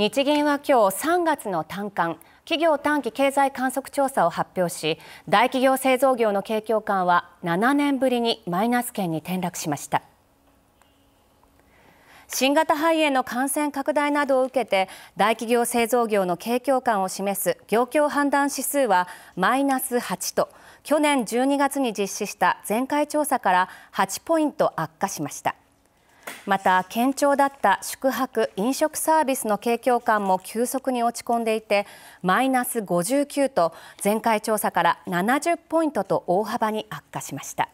日銀は今日3月の短観企業短期経済観測調査を発表し大企業製造業の景況感は7年ぶりにマイナス圏に転落しました新型肺炎の感染拡大などを受けて大企業製造業の景況感を示す業況判断指数はマイナス8と去年12月に実施した前回調査から8ポイント悪化しました。また堅調だった宿泊・飲食サービスの景況感も急速に落ち込んでいてマイナス59と前回調査から70ポイントと大幅に悪化しました。